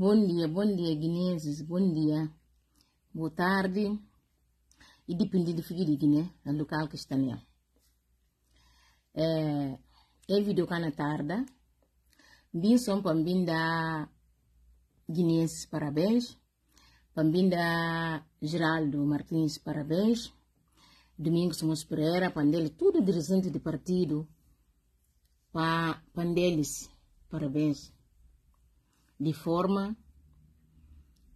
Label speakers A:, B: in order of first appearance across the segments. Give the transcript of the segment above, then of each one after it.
A: Bom dia, bom dia, guineenses, bom dia. Boa tarde. E depende de figura de Guiné, no local que está nele. É, é vídeo que na tarde. Bem, são pambinda guineenses, parabéns. Pambinda Geraldo Martins, parabéns. Domingos Mons Pereira, Pandele, tudo dirigente de partido. para Pandeles, parabéns de forma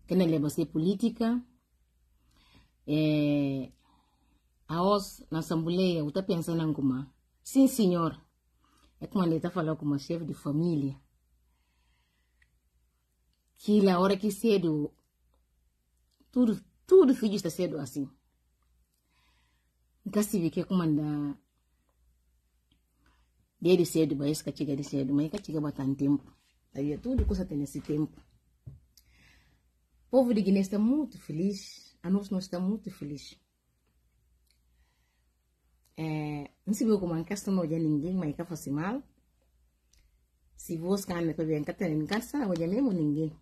A: que não leva a ser política. É, a os na Assembleia, está pensando em como? Sim, senhor. É como ele está falando como chefe de família. Que na hora que cedo, tudo, tudo filho está cedo assim. Nunca se vê que é como andar. Desde cedo, mas que chega de cedo, mas que chega bastante tempo aí é tudo coisa até nesse tempo. O povo de Guiné está muito feliz. A nós, nós está muito feliz É, não se viu como a casa não olha ninguém, mas a fosse mal. Se você cana para ver a casa, não casa, não olha mesmo ninguém.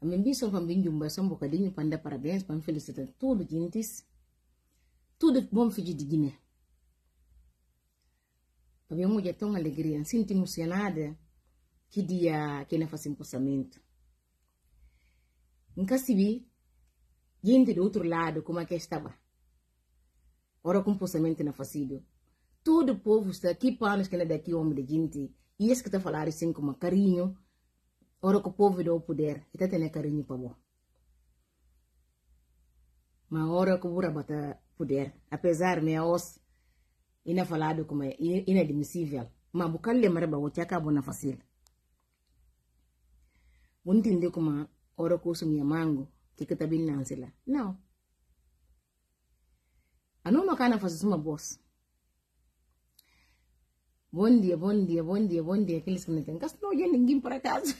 A: A minha foi bem mim, um um bocadinho para dar parabéns, para me felicitar tudo que a Tudo bom filho de Guiné. Havia uma mulher é tão alegria, sinto emocionada que dia que faz um pensamento. Nunca se vi gente do outro lado como é que estava. Ora com pensamento na é fácil. Todo o povo está aqui, panos que não é daqui, homem de gente. E esse que está a falar assim com carinho. Ora com o povo do poder. E está tendo carinho para bom. Mas ora que o burra bata poder, apesar de os ina é falado como é inadmissível. Mas o cara lembra, o tchaka bona é fácil. ndi nde kuma or koso mi ya mangu keketta bin nasla. An kana fa bos Bon bond bond bondgi para kazu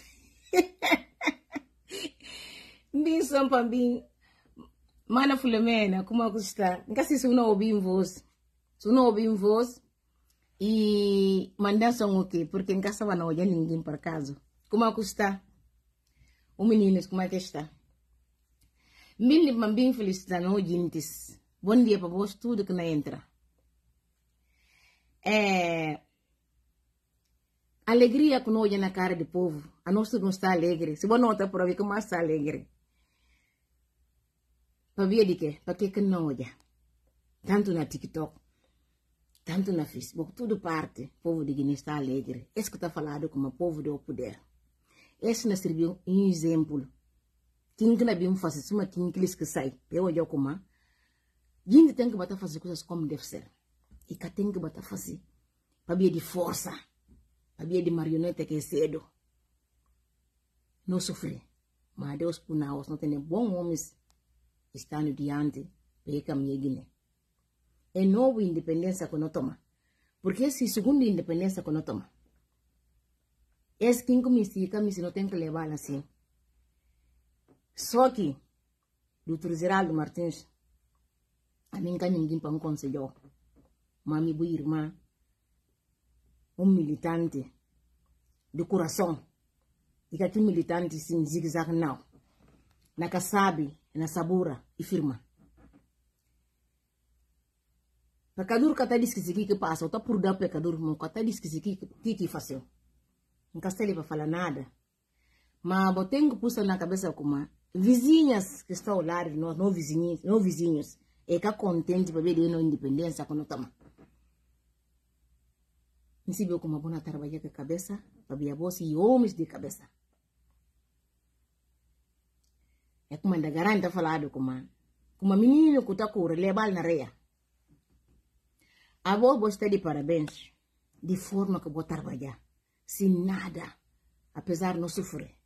A: M pa mana fulna kumasta nga obim vos obim voss e mandason oke porqueke n nga oya ninggim par kazo kuma akusta. o meninas, como é que está? Mil bambim felicitando ouvintes. Bom dia para vós, tudo que não entra. É... Alegria que nós na cara do povo. A nossa não está alegre. Se você não para ver como está alegre. Para ver de que Para que que não olha? Tanto na TikTok, tanto na Facebook, tudo parte. O povo de Guiné está alegre. Esse que está falado como o povo do poder esse na serviu um exemplo tinha que na bim fazer suma tinha que eles que sai eu olhei como gente tem que bater fazer coisas como deve ser e que tem que bater fazer para de força para de marionete que é cedo não sofrer mas Deus por nós não tem bom homens estando diante para caminhar Guiné é novo independência que não toma porque se segundo independência que não toma esse quem comissica, me não tem que levar assim. Só que, doutor Geraldo Martins, a mim que ninguém para um conselho, mami boa irmã, um militante de coração, e que aquele militante se zigue-zague não, na que sabe, na sabura e firma. Pecador que está disse que passa, está por dar pecador, mas está dizendo que que fácil. Encastelei para falar nada. Mas tenho que na cabeça como vizinhas que estão ao lado de nós, não vizinhos, não vizinhos, é que é contente para ver a independência quando estamos. Não se viu como a boa com a cabeça, para ver a voz e homens de cabeça. É como ainda garante falar como como a menina que está com o relebal na reia A voz está de parabéns de forma que vou trabalhar sin nada, apesar não sofrer.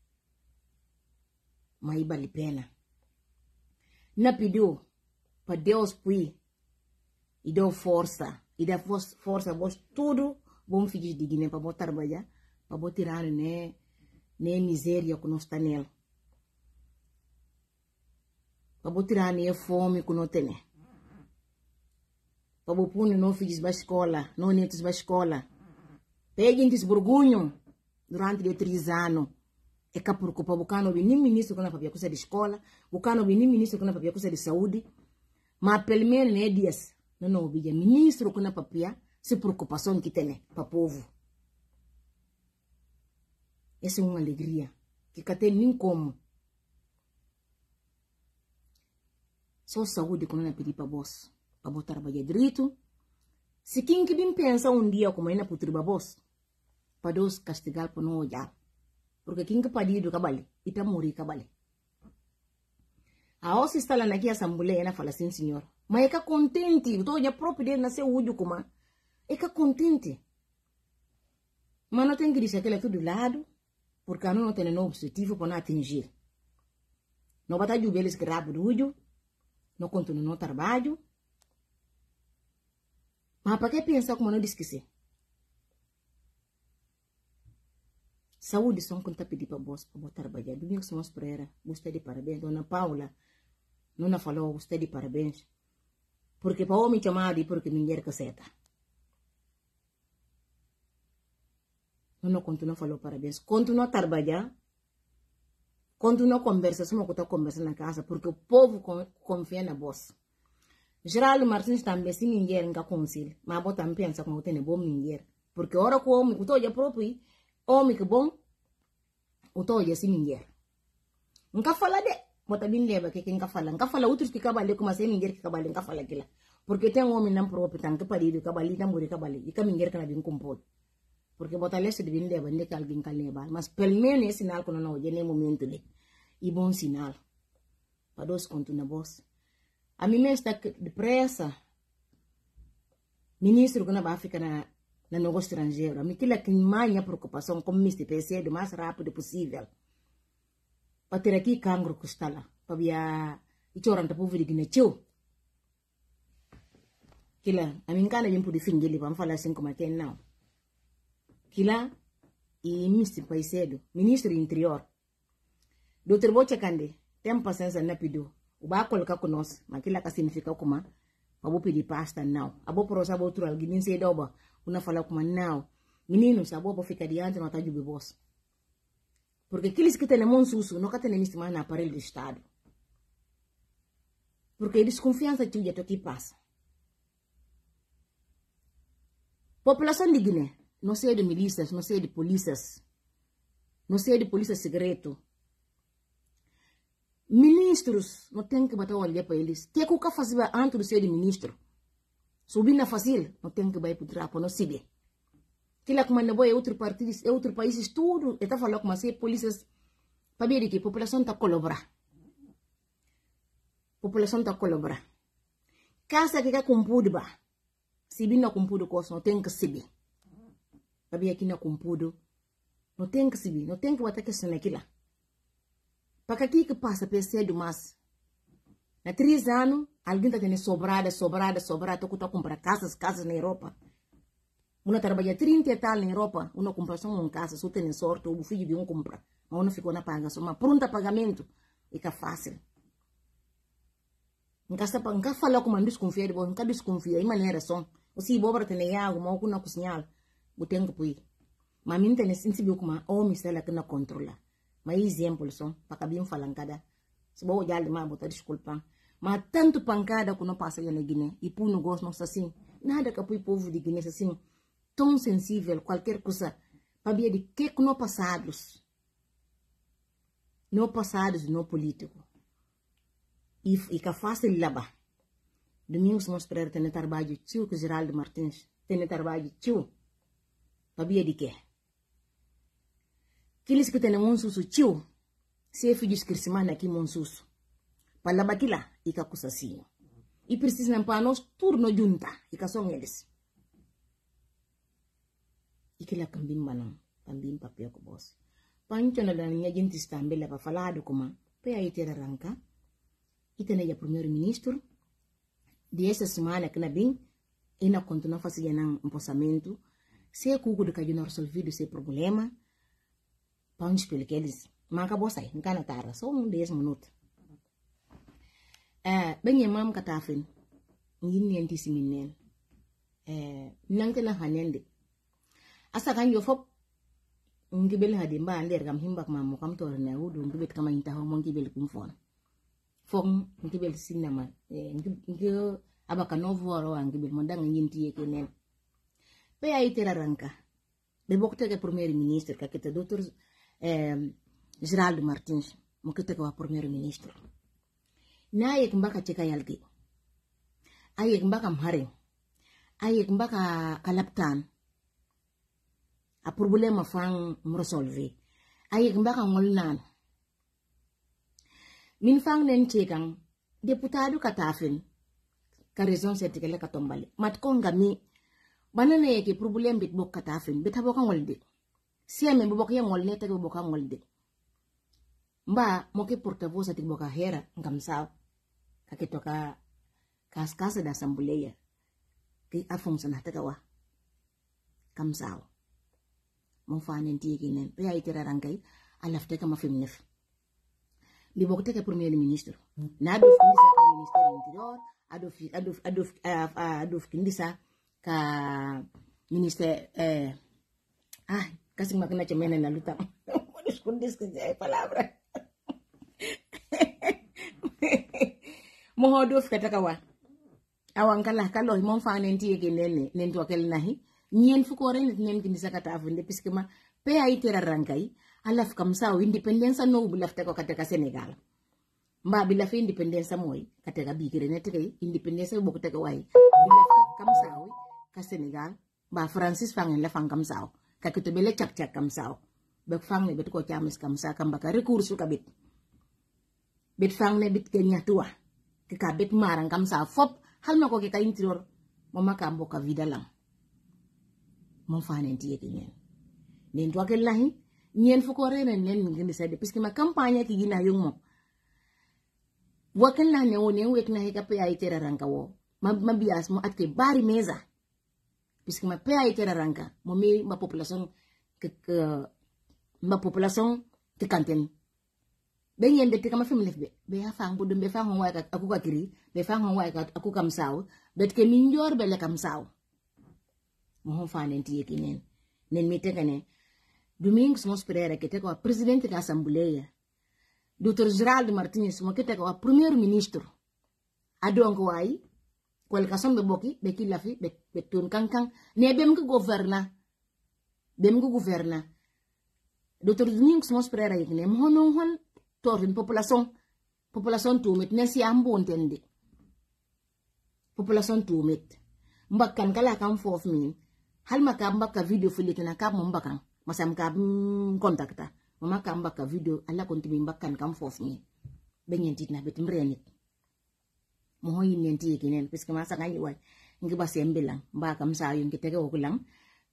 A: Mas vale pena. Na pediu para Deus pui e deu força, e deu força vos tudo bom filho de Guiné para botar baia para botar tirar né, né miséria que nós está Para botar tirar né fome que nós Para botar não fiz para escola, não netos para escola. Peguem desburgunho durante de três anos. É cá porque para bucano nem ministro que não fazia coisa de escola, bucano nem ministro que não fazia coisa de saúde, mas pelo menos é dias. Não, não, o ministro que não fazia se preocupação que tem para o povo. Essa é uma alegria que não tem nem como. Só saúde que não é pedir para o boss, para botar o trabalhar direito, Sikin kibin pensa um dia como ina boss, para Deus castigar por não olhar. Porque quem que do cabale, ita muri cabale. A os está la nagia ela fala assim, senhor. Mas é é contente, então a própria dele nasceu é. que é contente. Mas não tem que deixar aquela tudo de lado, porque a não tem nenhum objetivo para não atingir. Não de o belo grabo do não continua no trabalho, mas para que pensar como não esquecer? Saúde tá são conta pedir para vós, para botar trabalhar. Domingo somos para ela. É gostei de parabéns. Dona Paula, não falou, gostei é de parabéns. Porque para homem chamado e porque mulher caseta. Não continua falou parabéns. Continua a trabalhar. Continua a conversa. Só conversa na casa. Porque o povo confia na vossa. Geraldo Martins também se ninguém nunca conselho, mas bota também pensa como tem bom ninguém, porque ora com homem, o toia próprio, homem que bom, o toia se ninguém. Nunca fala de, bota bem leva que quem nunca fala, nunca fala outros que cabale como se ninguém que cabale nunca fala aquilo, porque tem um homem não próprio, tanto para parido, cabale, não morre cabale, e caminhar que não bem compor. Porque bota leste de bem leva, nem que alguém calhe mas pelo menos sinal quando não não, é nem momento de, e bom sinal. Para dois contos na bolsa. A mim estaca está depressa. Ministro que na África na, na negócio estrangeiro. A mim aquilo é que mais minha preocupação como ministro é PC do mais rápido possível. Para ter aqui cancro que lá. Para via e chorar para povo de Guineu. Kila, a mim cana eu pude fingir para falar assim como até é, não. Kila e ministro Paicedo, ministro interior. Doutor Bocha Cande, tem paciência na pido o mas que ubakolka kunos makila a kuma pedir pasta now aboporosa abotural ginin sedoba unafala não, now menino sabo bofika diante no tajube bos porque aqueles que têm mão susso não têm neste mais na aparelho do Estado. Porque a desconfiança que o toque passa. População de Guiné, não sei de milícias, não sei de polícias, não sei de polícia secreto, Ministros não tem que botar olhar para eles. Tem é que o que fazer antes de ser ministro. Subir na fácil, não tem que ir para o trapo, Que lá como é não é outro partido, é outro país, é tudo. Eu estava falando com as polícias, para ver que a população está colaborando. A população está colaborando. Casa que está com pudba, se bem não com pudo, não tem que se bem. Para ver aqui não com pudo, não tem que se bem, não tem que botar questão naquilo lá. Para que que passa para cedo mais? Na três anos, alguém está tendo sobrada, sobrada, sobrada. Estou comprar casas, casas na Europa. Uma trabalha 30 e tal na Europa. Uma compra só uma casa, só tem sorte. O filho de um compra. Mas não ficou na paga. Mas pronto a pagamento. E que é fácil. Nunca sabe, nunca com como um desconfia Não bom. Nunca desconfia. De maneira só. Ou se boba tem algo, mas não cozinha. Eu tenho que ir. Mas a minha tem sensível como homem, se ela que não controla mas exemplo só, para bem falangada Se bom olhar de botar desculpa. Mas tanto pancada que não passa na Guiné, e por gosto não assim, nada que o povo de Guiné assim, tão sensível, qualquer coisa, para ver de que que não passados. Não passados, não político. E, e que fácil lá Domingos nós esperamos ter trabalho tio que Geraldo Martins, ter trabalho tio, para ver de que kili sikitene monsusu ciu sefijus kirsimana ki monsusu palaba kila ika kusasiyo i precisa nampanos turno junta ika songedes ikila kambin manan kambin papia ko bos pancho na dan nyajinti stambela pa falado kuma pe Itera ranka itena ya premier ministro de essa semana que na bem ina continua na um empossamento se cuco de que resolvido esse problema Vamos explicar eles. Maka bosai, nkana tara. Só um 10 minutos. Uh, eh, benye mam katafin. Ngin niyan tisimin niyan. Uh, eh, nang kailang hanyan Asa kan yo fop. Ngibel hadi mba andir kam himbak mamu kam tuwar na hudu. Ngibel kama intaho mo ngibel kumfon. Fong ngibel sinama. Eh, ngibel abaka novoro wa ngibel mondang nyintiye kenen. Pe ay tera ranka. Bebok tege premier minister kakita dotor. Ngibel eh, Gerald Martins mukitekawa premier ministre naye kumbaka cheka yalgi aye kumbaka mhare aye kumbaka kalaptan a problema fang mrosolve aye kumbaka ngolnan min fang nen chekan deputado katafin ka raison setikele tombale matkonga mi banana yake problem bit bok katafin bitaboka ngolde me boboka ya ye ngol ne teke ka ya ngol de mba moke porte sa teke boka hera ngam sao ya. ke toka kas da sambuleya ke afunsa na teke wa kam sao mon fanen ki kinen pe ay tera ala fte ka ma fim nef li bok teke premier ministre na do fi sa ka ministre interior ado fi ado ado ado fi kindisa ka ministre eh ah casi me que me en la luta por escondes que ya hay palabra moho do fkata kawa awan kala kalo mon fa nen tiye nene nen to kel nahi nien fu ko ren nen kin sakata afunde piske ma pe ay tera rankay alaf kam sao independence no bu lafta ko kata ka senegal mba bi lafi independence moy kata ka bi kire ne tege independence bu ko tege way bi kam sa ka senegal ba francis fangen la kam sao bele chak chak kam sao bek ne bet ko camis kam sa kam baka rekursu bit bet ne bet ke nyatuwa ke ka bet marang kam sa fop hal mako ke ka interior mo maka mboka vidalam mo fane tiye ke nyen nen to ke lahi nyen fuko ko nen ngi sa de puisque ma campagne ki gina yung mo wakan na ne ne wek na he ka pe ay e ka wo ma mabias mo atke bari meza puisque ma paix a été raranga mon mi ma population que, que ma population te kanten ben yende te kama family be be ha fang bu dumbe fang hon ka aku ka kiri be fang hon ka aku kam saw bet ke min jor be le kam saw mo hon fa nen tiye kinen nen mi te kane domingos mos pereira que te ko presidente ka assembleia Dr. Gérald Martinez, mo que te ko primeiro ministro adongo ai kwel kasam be boki be ki lafi be tun kankan ne bem ko governa bem ko governa docteur duning smos prera yikne mono hon torin population population tumit ne si ambontendi population tumit kan kala kam fof min hal maka ka video fulitina kam mo mbakkan masam ka kontakta mama ka mbakka video ala kontibi mbakkan kan fof min benyentit na betim renit moho yinnen ti yekinen puisque ma sanga yiwai ngi ba sembe lang kam sa yun kitege okulang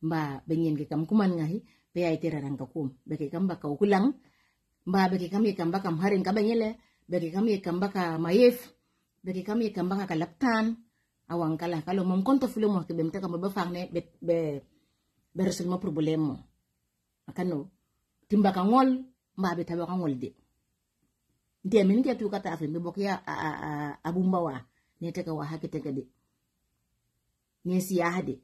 A: mba benyen ke kam kuman ngahi be ay terarang kum be ke kam baka okulang mba be ke kam ye kam harin ya mharin ka banyele be kam ye ya kam ya baka mayef be kam ye kam baka kalaptan awang kala kalau mom konto filo mo ke bem te kam ba fangne be be be resolmo problemo akano timba ka ngol mba be tawa ka ngol de nte min ke tukata afembe bokia abumbawa neteka wa hakiteke de nesiyaha de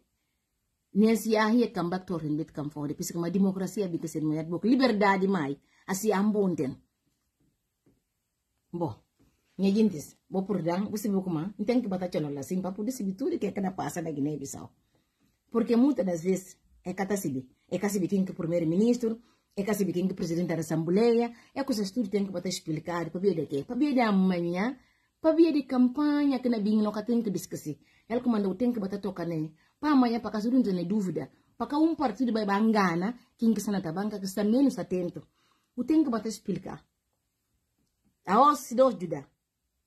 A: nesiyaha ye kam baktorin bit kam fode puisque ma démocratie abi kesen mayat bok liberdade may asi ambonten bon ñejintis bo purdan bu sibi kuma ntenki bata chonola simpa pu disibi tuuri ke kana pasa na guinée bissau porque muitas das vezes é kata é é kasibi kinki primeiro ministro é que assim, tem que presidente da Assembleia, é coisas tudo tem que botar explicar, para ver de quê? Para ver de amanhã, para ver de campanha que na binha nunca tem que discutir. Ela comandou, tem que botar toca Para amanhã, para caso não tenha dúvida, para que um partido vai bangana, quem que está na banca, que está menos atento. O tem que botar explicar. A osso de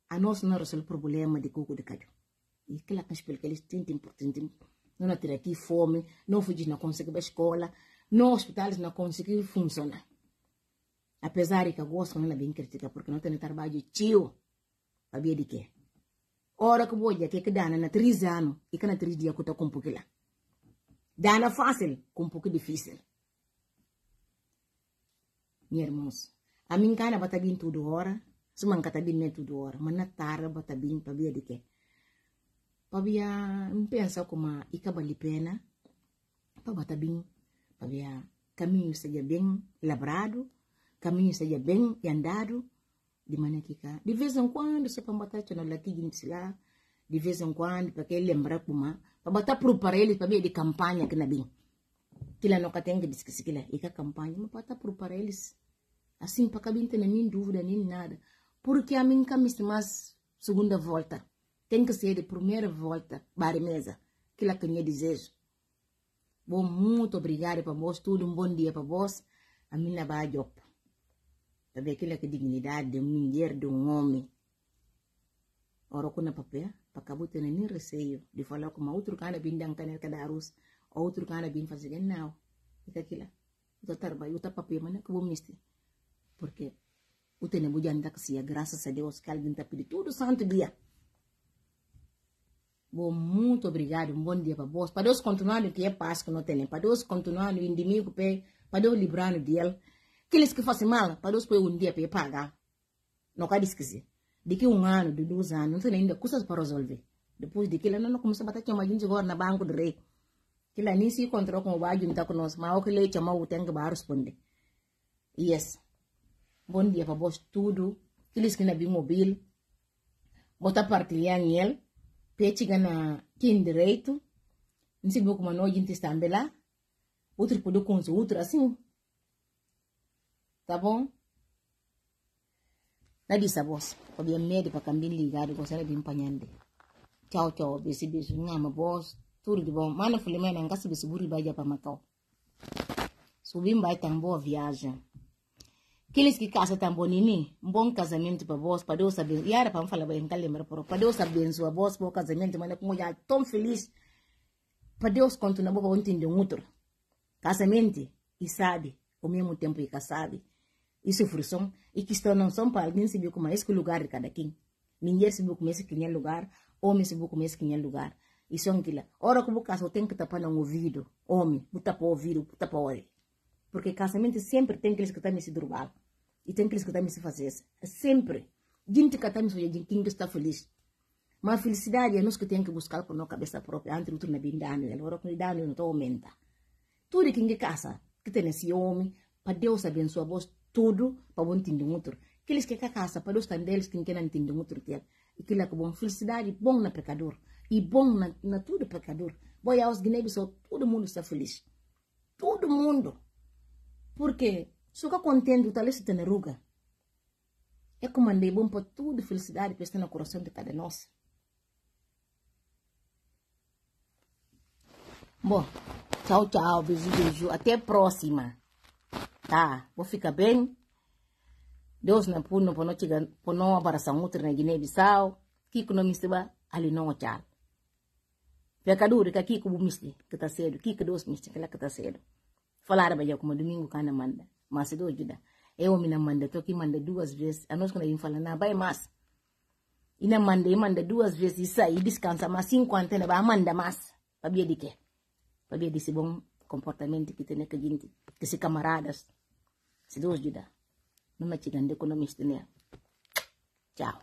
A: A nós não resolve o problema de coco de cajú. E aquela que explica, eles têm importante. Não ter aqui fome, não fugir, não consegue para a escola no hospitales não conseguiu funcionar. Apesar de que eu gosto, não é bem crítica, porque não tem trabalho tio. Sabia de quê? Ora que vou dizer que dana na três anos e que na três dias que eu estou com um pouco lá. Dana fácil, com um pouco difícil. Minha irmãos, a minha cara bata bem tudo hora, se manca tá bem tudo hora, mas na tarde bata bem, sabia de quê? Sabia, pensa como a Ica vale pena, para bata bem Havia caminho seja bem labrado, caminho seja bem andado, de maneira que cá. De vez em quando, se para botar na latinha lá, de vez em quando, para que lembrar como, para botar para o aparelho, para ver de campanha que na bem. Que lá nunca tem que esquecer que lá, e que a campanha, mas para botar para o aparelho, assim, para que não tenha nem dúvida, nem nada. Porque a mim, cá, mais segunda volta, tem que ser de primeira volta, para mesa, que lá que eu desejo. Bom, muito obrigada para vós, tudo um bom dia para vós. A minha bajop. Tá vendo aquela que dignidade de mulher, de um homem. Ora, com o papel, para acabou eu nem receio de falar com outro cara bem dando canel cada arroz, outro cara bem fazendo não. Fica aquilo. Eu trabalho, eu papel, mas não que vou mister. Porque eu tenho muito andar que se graças a Deus, que alguém está pedindo todo santo dia. Bom, muito obrigado, um bom dia para vós. Para Deus continuar no que é paz que não tem, para Deus continuar no inimigo, para Deus livrar no dele. Aqueles que fazem mal, para Deus pôr um dia para pagar. Não quero esquecer. que um ano, de dois anos, não tem ainda coisas para resolver. Depois de que não, não começa a bater chamar gente agora na banco de rei. Que lá nem se encontrou com o bagulho, não está conosco, mas o que ele chamou, tem que responder. Yes. Bom dia para vós, tudo. Aqueles que não é bem mobile, botar tá partilhar em ele. petika na kindi reitu nisimbi ku mwana wajinti sambela utri kudu kunzi utri asimu tabo nadisa bos kobia medi pakambili gadi kosana bimpanyande chao chao bisi bisi ngama bos turi dibo mana fulimana ngasi bisi buri baja pamakao subimba itambo viaja que kiliski kasa tambonini bom casamento para vós para Deus saber e era para falar bem calembra para para Deus sua vós bom casamento mas como já tão feliz para Deus continua boba ontem de um outro casamento e sabe ao mesmo tempo e sabe e sofrção e que estão não são para alguém viu como é esse lugar de cada quem se viu como é esse que é lugar homem viu como é esse que é lugar e são aquilo ora como caso tem que tapar no ouvido homem tapar o ouvido tapar o olho porque casamento sempre tem aqueles que estão nesse durval e tem aqueles que também tá se fazer é Sempre. Gente que também tá se quem está feliz. Mas felicidade é nós que que buscar por nossa cabeça própria. Antes de bem dano, agora com dano não aumenta. Tudo que em casa, que tem esse homem, para Deus abençoa vos tudo, para bom entender outro. Aqueles que em casa, para Deus também, eles que não entendem outro que lá é bom. Felicidade bom na pecador. E bom na, na tudo pecador. Boia aos guiné-bissau, todo mundo está feliz. Todo mundo. Por quê? Suka contendo, talvez tá, teneruga. É como comandei bom para tudo, felicidade para estar no coração de cada nós. Bom, tchau, tchau, beijo, beijo. Até a próxima. Tá, vou ficar bem. Deus não pune para não abraçar um outro na Guiné-Bissau. Que não me ali não, tchau. Pecadura, que aqui eu me miste, que está cedo, que Deus me que lá que tá cedo. Falaram para eu como domingo, que manda masu é do gida né? é eu na manda toki manda duas vezes a nós quando ele fala na vai mas na manda e manda duas vezes isso aí descansa mas cinquenta na vai manda mas para ver de para ver desse bom comportamento que tem que gente que se camaradas se do gida não me tirando economista né tchau